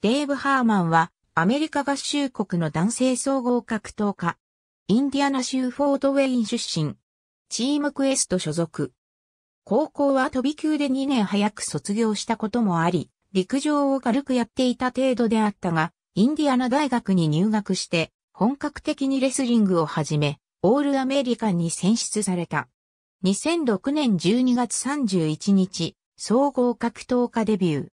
デーブ・ハーマンは、アメリカ合衆国の男性総合格闘家。インディアナ州フォートウェイン出身。チームクエスト所属。高校は飛び級で2年早く卒業したこともあり、陸上を軽くやっていた程度であったが、インディアナ大学に入学して、本格的にレスリングを始め、オールアメリカンに選出された。2006年12月31日、総合格闘家デビュー。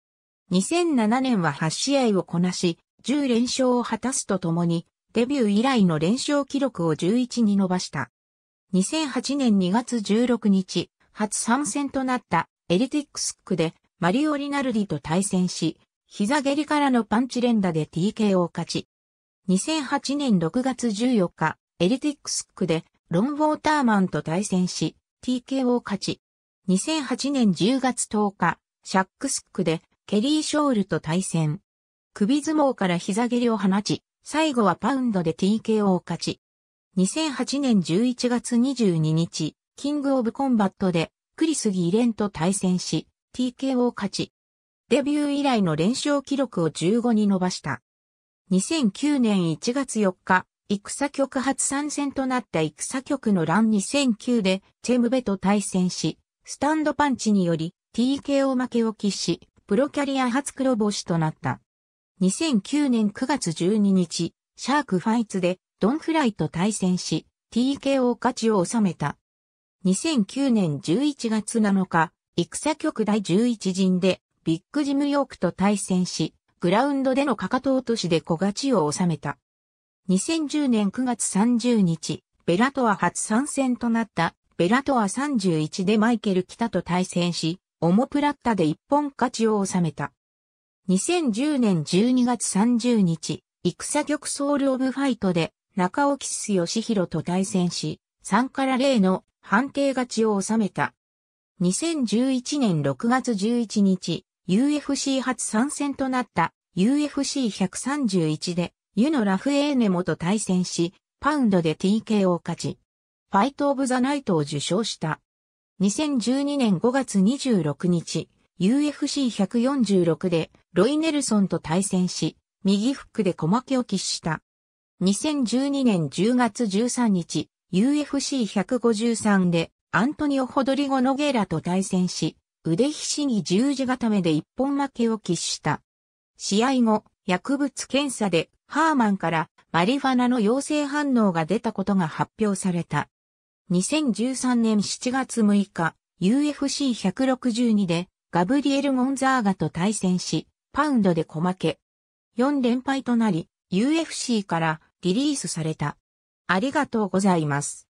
2007年は8試合をこなし、10連勝を果たすとともに、デビュー以来の連勝記録を11に伸ばした。2008年2月16日、初参戦となったエリティックスックでマリオ・リナルディと対戦し、膝蹴りからのパンチ連打で TK を勝ち。2008年6月14日、エリティックスックでロン・ウォーターマンと対戦し、TK を勝ち。2008年10月10日、シャックスックでケリー・ショールと対戦。首相撲から膝蹴りを放ち、最後はパウンドで TKO を勝ち。2008年11月22日、キング・オブ・コンバットで、クリス・ギレンと対戦し、TKO を勝ち。デビュー以来の連勝記録を15に伸ばした。2009年1月4日、戦局初参戦となった戦局の乱2009で、チェムベと対戦し、スタンドパンチにより、TKO 負けを喫し、プロキャリア初黒星となった。2009年9月12日、シャークファイツでドンフライと対戦し、TKO 勝ちを収めた。2009年11月7日、戦局第11陣でビッグジムヨークと対戦し、グラウンドでのかかと落としで小勝ちを収めた。2010年9月30日、ベラトア初参戦となったベラトア31でマイケル・キタと対戦し、オモプラッタで一本勝ちを収めた。2010年12月30日、戦局ソウルオブファイトで中尾キス義弘と対戦し、3から0の判定勝ちを収めた。2011年6月11日、UFC 初参戦となった UFC131 でユノ・ラフエーネモと対戦し、パウンドで TK を勝ち、ファイト・オブ・ザ・ナイトを受賞した。2012年5月26日、UFC146 でロイ・ネルソンと対戦し、右フックで小負けを喫した。2012年10月13日、UFC153 でアントニオ・ホドリゴ・ノゲーラと対戦し、腕ひしぎ十字固めで一本負けを喫した。試合後、薬物検査でハーマンからマリファナの陽性反応が出たことが発表された。2013年7月6日、UFC162 でガブリエル・ゴンザーガと対戦し、パウンドで小負け。4連敗となり、UFC からリリースされた。ありがとうございます。